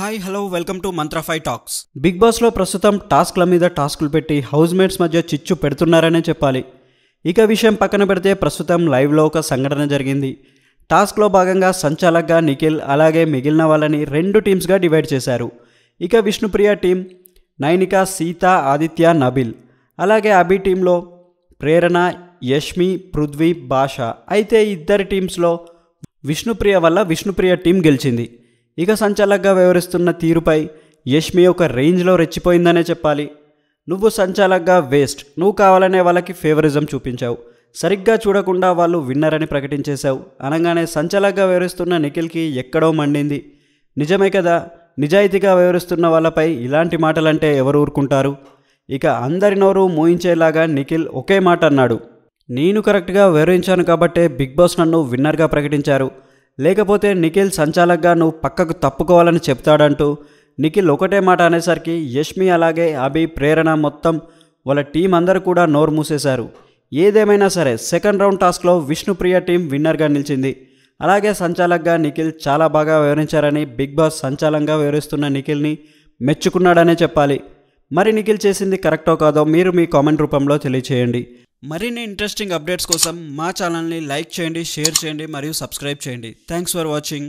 hi hello welcome to Mantra five talks big బాస్లో ప్రస్తుతం టాస్క్ల మీద టాస్క్లు పెట్టి హౌస్ మేట్స్ మధ్య చిచ్చు పెడుతున్నారనే చెప్పాలి ఇక విషయం పక్కన పెడితే ప్రస్తుతం లైవ్లో ఒక సంఘటన జరిగింది టాస్క్లో భాగంగా సంచాలక్గా నిఖిల్ అలాగే మిగిలిన వాళ్ళని రెండు టీమ్స్గా డివైడ్ చేశారు ఇక విష్ణుప్రియ టీం నైనిక సీత ఆదిత్య నబిల్ అలాగే అభి టీంలో ప్రేరణ యష్మి పృథ్వీ భాష అయితే ఇద్దరి టీమ్స్లో విష్ణుప్రియ వల్ల విష్ణుప్రియ టీం గెలిచింది ఇక సంచాలక్గా వ్యవహరిస్తున్న తీరుపై యష్మి ఒక రేంజ్లో రెచ్చిపోయిందనే చెప్పాలి నువ్వు సంచాలక్గా వేస్ట్ నువ్వు కావాలనే వాళ్ళకి ఫేవరిజం చూపించావు సరిగ్గా చూడకుండా వాళ్ళు విన్నర్ అని ప్రకటించేశావు అనగానే సంచలకగా వ్యవహరిస్తున్న నిఖిల్కి ఎక్కడో మండింది నిజమే కదా నిజాయితీగా వ్యవహరిస్తున్న వాళ్ళపై ఇలాంటి మాటలంటే ఎవరు ఊరుకుంటారు ఇక అందరి నోరు మోయించేలాగా నిఖిల్ ఒకే మాట అన్నాడు నేను కరెక్ట్గా వివరించాను కాబట్టే బిగ్ బాస్ నన్ను విన్నర్గా ప్రకటించారు లేకపోతే నిఖిల్ సంచాలక్గా నువ్వు పక్కకు తప్పుకోవాలని చెప్తాడంటూ నిఖిల్ ఒకటే మాట అనేసరికి యష్మి అలాగే అభి ప్రేరణ మొత్తం వాళ్ళ టీం అందరూ కూడా నోరు మూసేశారు ఏదేమైనా సరే సెకండ్ రౌండ్ టాస్క్లో విష్ణుప్రియ టీం విన్నర్గా నిలిచింది అలాగే సంచాలక్గా నిఖిల్ చాలా బాగా వివరించారని బిగ్ బాస్ సంచాలంగా వివరిస్తున్న నిఖిల్ని మెచ్చుకున్నాడనే చెప్పాలి మరి నిఖిల్ చేసింది కరెక్టో కాదో మీరు మీ కామెంట్ రూపంలో తెలియచేయండి మరిన్ని ఇంట్రెస్టింగ్ అప్డేట్స్ కోసం మా ఛానల్ని లైక్ చేయండి షేర్ చేయండి మరియు సబ్స్క్రైబ్ చేయండి థ్యాంక్స్ ఫర్ వాచింగ్